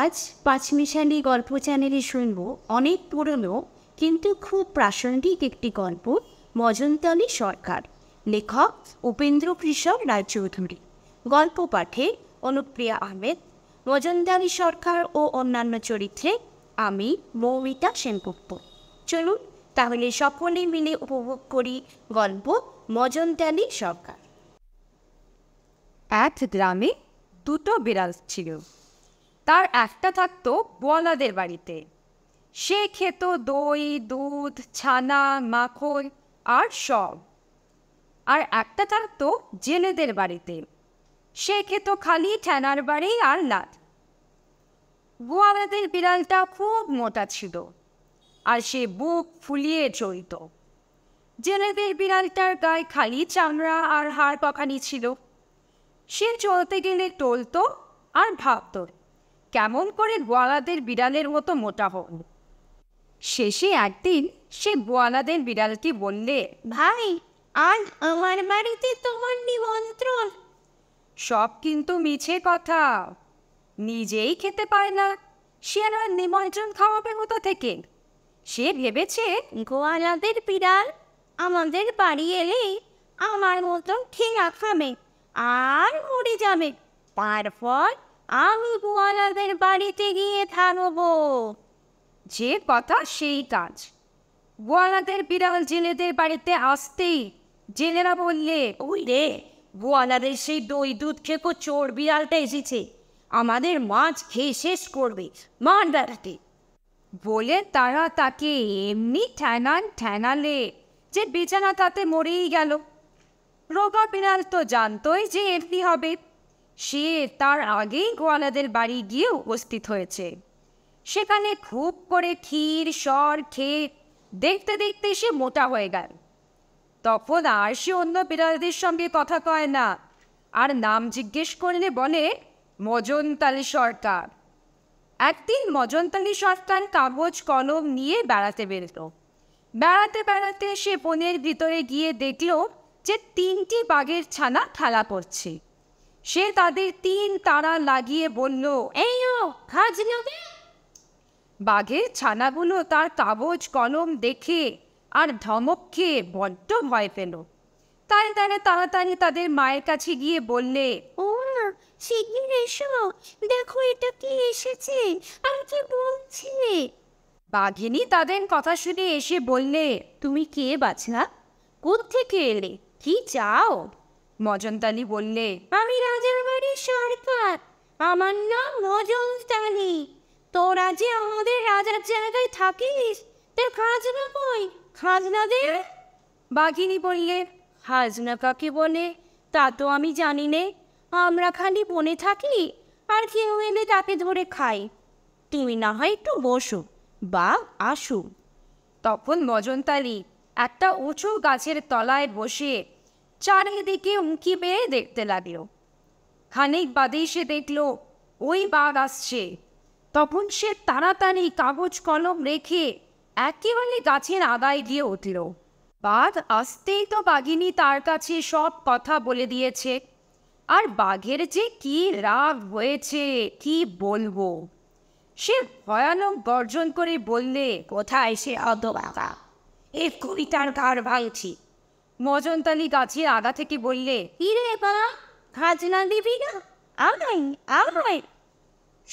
আজ পাঁচমিশালি গল্প চ্যানেলে শুনব অনেক পুরনো কিন্তু খুব প্রাসঙ্গিক একটি গল্প মজনতালি সরকার লেখক উপেন্দ্র কৃষক রায়চৌধুরী গল্প পাঠে অনুপ্রিয়া আহমেদ মজন্দালী সরকার ও অন্যান্য চরিত্রে আমি মৌমিতা সেনগুপ্ত চলুন তাহলে সকলে মিলে উপভোগ করি গল্প মজনতালি সরকার এক গ্রামে দুটো বিড়াল ছিল তার একটা থাকতো বোয়ালাদের বাড়িতে সে খেত দই দুধ ছানা মাখন আর সব আর একটা থাকতো জেলেদের বাড়িতে সে খেত খালি ঠ্যানার বাড়ি আর লাদ গোয়ালাদের বিড়ালটা খুব মোটা ছিল আর সে বুক ফুলিয়ে চলত জেলেদের বিড়ালটার গায়ে খালি চামড়া আর হাড় পাখানি ছিল সে চলতে গেলে টলত আর ভাবত কেমন করে গোয়ালাদের বিড়ালের মতো মোটা হন শেষে একদিন সে গোয়ালাদের বিড়ালকে বললে ভাই আজ আমার বাড়িতে তোমার নিমন্ত্রণ সব কিন্তু মিছে কথা নিজেই খেতে পায় না সে আর নিমন্ত্রণ খাওয়াবে কোথা থেকে সে ভেবেছে গোয়ালাদের বিড়াল আমাদের বাড়ি এলেই আমার মতন ঠেঙা খাবে আর মরে যাবে তারপর আমি বোয়ালাদের বাড়িতে গিয়ে থামব যে কথা সেই কাজ বোয়ালাদের বিড়াল জেলেদের বাড়িতে আসতেই জেলেরা বললে ওই রে বোয়ালাদের সেই দই দুধ খেকো চোর বিড়ালটা এসেছে আমাদের মাছ খেয়ে শেষ করবে মার বেড়াতে বলে তারা তাকে এমনি ঠ্যানান ঠ্যানালে যে বিছানা তাতে মরেই গেল রোগা বিড়াল তো জানতোই যে এমনি হবে সে তার আগেই গোয়ালাদের বাড়ি গিয়ে উপস্থিত হয়েছে সেখানে খুব করে ক্ষীর সর খেয়ে দেখতে দেখতে সে মোটা হয়ে গেল তখন আর সে অন্য বিড়ালদের সঙ্গে কথা কয় না আর নাম জিজ্ঞেস করলে বলে মজনতালি সরকার একদিন মজনতালি সরকার কাগজ কলম নিয়ে বেড়াতে বেরত বেড়াতে বেড়াতে সে বনের ভিতরে গিয়ে দেখল যে তিনটি বাঘের ছানা খেলা করছে সে তাদের তিন তারা লাগিয়ে বলল এই ও বাঘের ছানাগুলো তার কাগজ কলম দেখে আর ধমক বড্ড ভয় পেল তাই তারা তাড়াতাড়ি তাদের মায়ের কাছে গিয়ে বললে ও না শিগগির এসো দেখো এটা কি এসেছে আর কি বলছে বাঘিনী তাদের কথা শুনে এসে বললে তুমি কে বাছা কোথেকে এলে কি চাও মজনতালি বললে আমি রাজার বাড়ির সরকার আমার নাম মজনতালি তোরা যে আমাদের রাজার জায়গায় থাকিস তোর খাজনা কই খাজনা দে বাঘিনী বললে খাজনা কাকে বলে তা তো আমি জানি নে আমরা খালি বনে থাকি আর কেউ এলে তাকে ধরে খাই তুমি না হয় একটু বসো বা আসু তখন মজনতালি একটা উঁচু গাছের তলায় বসে চারিদিকে উঁকি পেয়ে দেখতে লাগলো খানিক বাদে সে দেখল ওই বাঘ আসছে তখন সে তাড়াতাড়ি কাগজ কলম রেখে একেবারে গাছের আদায় গিয়ে উঠল বাঘ আসতেই তো বাঘিনী তার কাছে সব কথা বলে দিয়েছে আর বাঘের যে কি রাগ হয়েছে কি বলবো সে ভয়ানক গর্জন করে বললে কোথায় সে অত বাঘা এক্ষুনি তার কার ভাঙছি মজন্তালি গাছের আগা থেকে বললে হিরে বা খাজনা দিবি না আমাই আমাই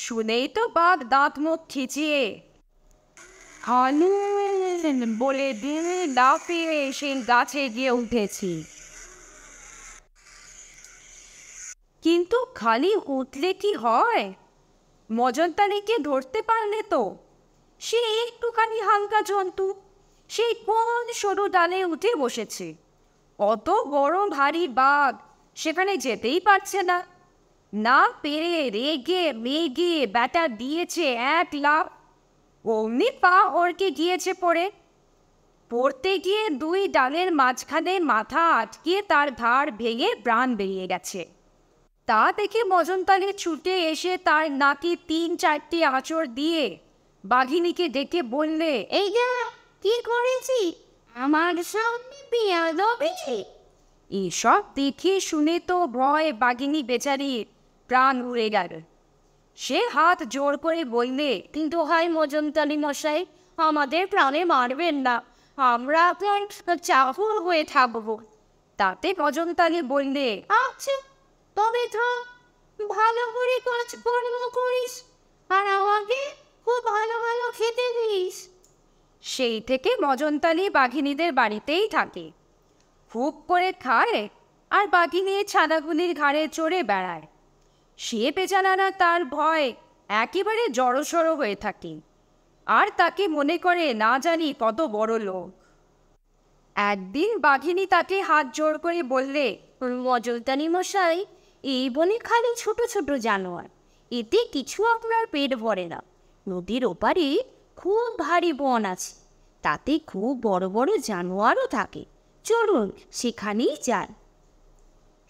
শুনেই তো বাঘ দাঁত মুখ খিচিয়ে হানু বলে লাফিয়ে সেই গাছে গিয়ে উঠেছি কিন্তু খালি উঠলে কি হয় মজন্তালিকে ধরতে পারলে তো সে একটুখানি হালকা জন্তু সেই কোন সরু ডালে উঠে বসেছে অত বড় ভারী বাঘ সেখানে যেতেই পারছে না না পেরে রেগে মেগে ব্যাটা দিয়েছে এক লাভ অমনি পা ওরকে গিয়েছে পড়ে পড়তে গিয়ে দুই ডালের মাঝখানে মাথা আটকে তার ধার ভেঙে প্রাণ বেরিয়ে গেছে তা দেখে মজনতালে ছুটে এসে তার নাকি তিন চারটি আঁচড় দিয়ে বাঘিনীকে ডেকে বললে এই কি করেছি আমার সামনে বিয়ে এসব দেখে শুনে তো ভয় বাগিনী বেচারি প্রাণ উড়ে গেল সে হাত জোর করে বললে কিন্তু হাই মজনতালি মশাই আমাদের প্রাণে মারবেন না আমরা চাহুর হয়ে থাকব তাতে মজনতালি বললে আচ্ছা তবে তো ভালো করে কাজ কর্ম করিস আর আমাকে খুব ভালো ভালো খেতে দিস সেই থেকে মজনতালি বাঘিনীদের বাড়িতেই থাকে হুপ করে খায় আর বাঘিনী ছানাগুলির ঘাড়ে চড়ে বেড়ায় সে পেছানারা তার ভয় একেবারে জড়সড় হয়ে থাকে আর তাকে মনে করে না জানি কত বড় লোক একদিন বাঘিনী তাকে হাত জোর করে বললে মজলতানি মশাই এই বনে খালি ছোট ছোট জানোয়ার এতে কিছু আপনার পেট ভরে না নদীর ওপারে খুব ভারী বন আছে তাতে খুব বড় বড় জানোয়ারও থাকে চলুন সেখানেই যান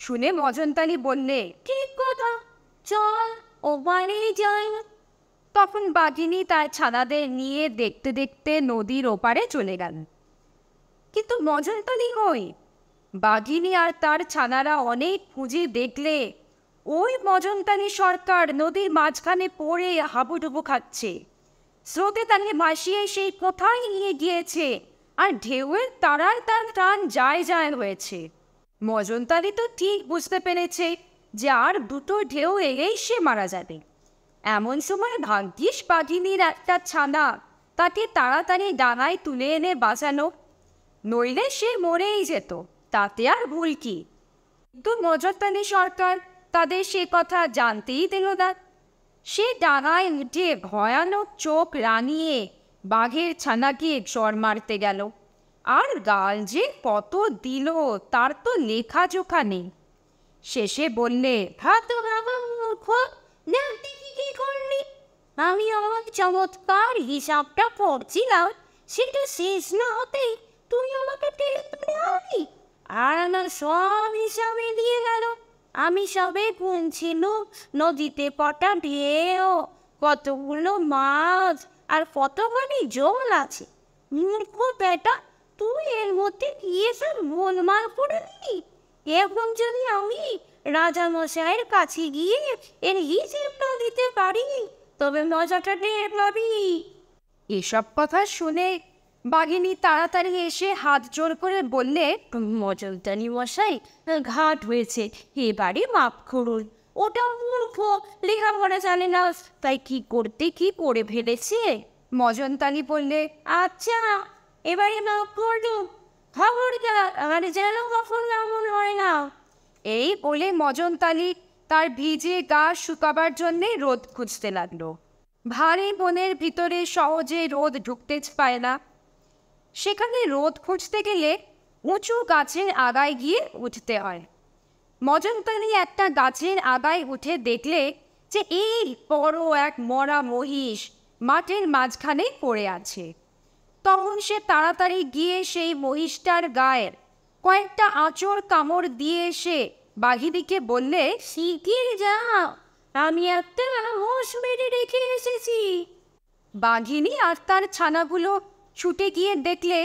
শুনে মজন্তালি বললে ঠিক কথা চল ওপারেই যাই তখন বাঘিনি তার ছানাদের নিয়ে দেখতে দেখতে নদীর ওপারে চলে গেল কিন্তু মজন্তালি কই বাঘিনী আর তার ছানারা অনেক খুঁজে দেখলে ওই মজন্তালি সরকার নদীর মাঝখানে পড়ে হাবুডুবু খাচ্ছে স্রোতে তাকে ভাসিয়ে সেই কোথায় নিয়ে গিয়েছে আর ঢেউয়ের তারার তার টান যায় যায় হয়েছে মজনতারি তো ঠিক বুঝতে পেরেছে যে আর দুটো ঢেউ এলেই সে মারা যাবে এমন সময় ভাগ্যিস বাঘিনীর একটা ছানা তাকে তাড়াতাড়ি ডানায় তুলে এনে বাঁচানো নইলে সে মরেই যেত তাতে আর ভুল কি কিন্তু মজরতানি সরকার তাদের সে কথা জানতেই দিল না সে ডাঙায় উঠে ভয়ানক চোখ রাঙিয়ে বাঘের ছানাকে চর মারতে গেল আর গাল যে কত দিল তার তো লেখা জোখা নেই শেষে বললে ভাত বাবা মূর্খ না দেখি কি করলি আমি আমার চমৎকার হিসাবটা পড়ছিলাম সেটা শেষ না হতেই তুমি আমাকে টেনে আর আমার সব হিসাবে দিয়ে গেল আমি সবে গুনছিল নদীতে পটা ঢেউ কতগুলো মাছ আর কতখানি জল আছে মূর্খ বেটা তুই এর মধ্যে গিয়ে সব গোলমাল করে দিলি এখন যদি আমি রাজামশাইয়ের কাছে গিয়ে এর হিসেবটা দিতে পারি তবে মজাটা টের পাবি এসব কথা শুনে বাঘিনী তাড়াতাড়ি এসে হাত জোর করে বললে মজলদানি মশাই ঘাট হয়েছে এবারে মাপ করুন ওটা মূর্খ লেখা পড়া জানে না তাই কি করতে কি করে ফেলেছে মজনতানি বললে আচ্ছা এবারে মাপ করুন খবরদার আমার যেন কখন এমন হয় না এই বলে মজনতালি তার ভিজে গা শুকাবার জন্যে রোদ খুঁজতে লাগলো ভারী বনের ভিতরে সহজে রোদ ঢুকতে পায় না সেখানে রোদ খুঁজতে গেলে উঁচু গাছের আগায় গিয়ে উঠতে হয় মজনতানি একটা গাছের আগায় উঠে দেখলে যে এই বড় এক মরা মহিষ মাঠের মাঝখানে পড়ে আছে তখন সে তাড়াতাড়ি গিয়ে সেই মহিষটার গায়ের কয়েকটা আঁচড় কামড় দিয়ে এসে বাঘিদিকে বললে শিখির যা আমি একটা হোস মেরে রেখে এসেছি বাঘিনী আর তার ছানাগুলো ছুটে গিয়ে দেখলে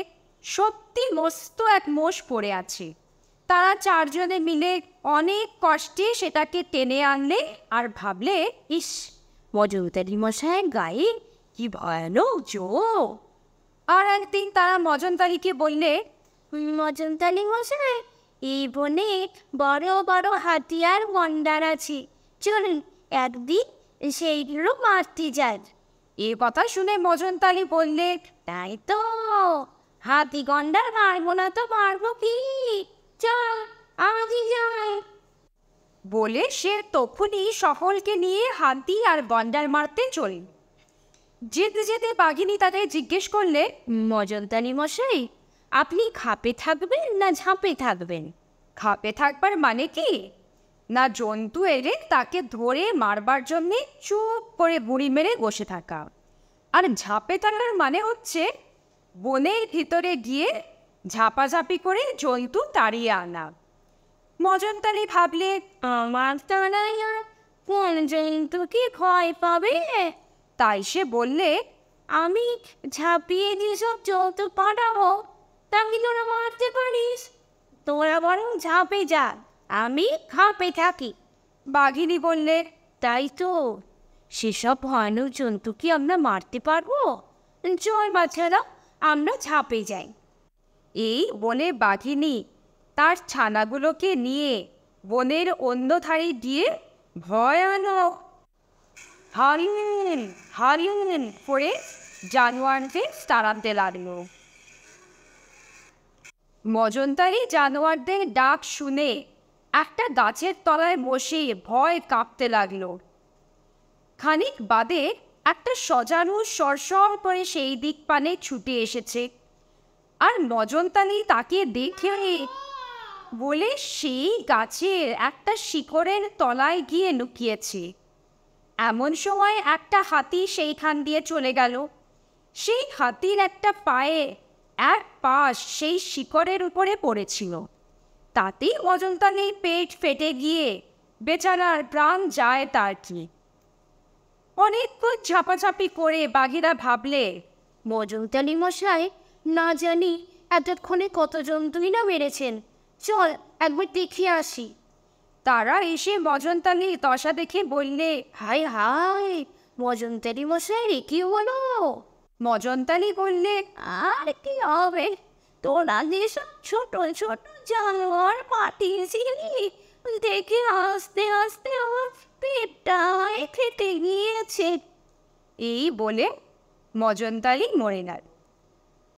সত্যি মস্ত এক মোষ পড়ে আছে তারা চারজনে মিলে অনেক কষ্টে সেটাকে টেনে আনলে আর ভাবলে ইস মজুমদারি মশায় গায়ে কি ভয়ানক জো আর একদিন তারা মজনতারিকে বললে মজনতারি মশাই এই বনে বড় বড় হাতিয়ার মন্ডার আছে চলুন একদিন সেইগুলো মারতে যায় এ কথা শুনে মজনতালি বললে তাই তো হাতি গন্ডার মারবো না তো মারবো কি চল আজই যাই বলে সে তখনই সকলকে নিয়ে হাতি আর গন্ডার মারতে চলে যেতে যেতে বাঘিনী তাকে জিজ্ঞেস করলে মজনতালি মশাই আপনি খাপে থাকবেন না ঝাঁপে থাকবেন খাপে থাকবার মানে কি না জন্তু এলে তাকে ধরে মারবার জন্যে চুপ করে বুড়ি মেরে বসে থাকা আর ঝাঁপে থাকার মানে হচ্ছে বনের ভিতরে গিয়ে ঝাঁপাঝাঁপি করে জন্তু তাড়িয়ে আনা মজনতালি ভাবলে আমার তাড়াইয়া কোন জন্তু কি ক্ষয় পাবে তাই সে বললে আমি ঝাঁপিয়ে যেসব জন্তু পাঠাবো তা কি তোরা মারতে পারিস তোরা বরং ঝাঁপে যা আমি খাপে থাকি বাঘিনী বললে তাই তো সেসব ভয়ানক জন্তু কি আমরা মারতে পারবো জয় বাছারা আমরা ছাপে যাই এই বনে বাঘিনী তার ছানাগুলোকে নিয়ে বনের অন্য ধারে গিয়ে ভয়ানক হারিয়েন হারিয়েন করে জানোয়ারকে তাড়াতে লাগলো মজনদারি জানোয়ারদের ডাক শুনে একটা গাছের তলায় বসে ভয় কাঁপতে লাগলো খানিক বাদে একটা সজানু সরসর করে সেই দিক পানে ছুটে এসেছে আর নজনতানি তাকে দেখে বলে সেই গাছের একটা শিকড়ের তলায় গিয়ে লুকিয়েছে এমন সময় একটা হাতি সেইখান দিয়ে চলে গেল সেই হাতির একটা পায়ে এক পাশ সেই শিকড়ের উপরে পড়েছিল তাতেই অজন্তা নেই পেট ফেটে গিয়ে বেচারার প্রাণ যায় তার কি অনেকক্ষণ ঝাপাঝাপি করে বাঘেরা ভাবলে মজুমতালি মশাই না জানি এতক্ষণে কত জন্তুই না মেরেছেন চল একবার দেখিয়ে আসি তারা এসে মজন্তালি দশা দেখে বললে হাই হাই মজন্তালি মশাই কি বলো মজন্তালি বললে আর কি হবে তোরা যেসব ছোট ছোট জানোয়ার পাঠিয়েছিলি দেখে আস্তে আস্তে আমার পেটটা ফেটে গিয়েছে এই বলে মজন্তালি মরে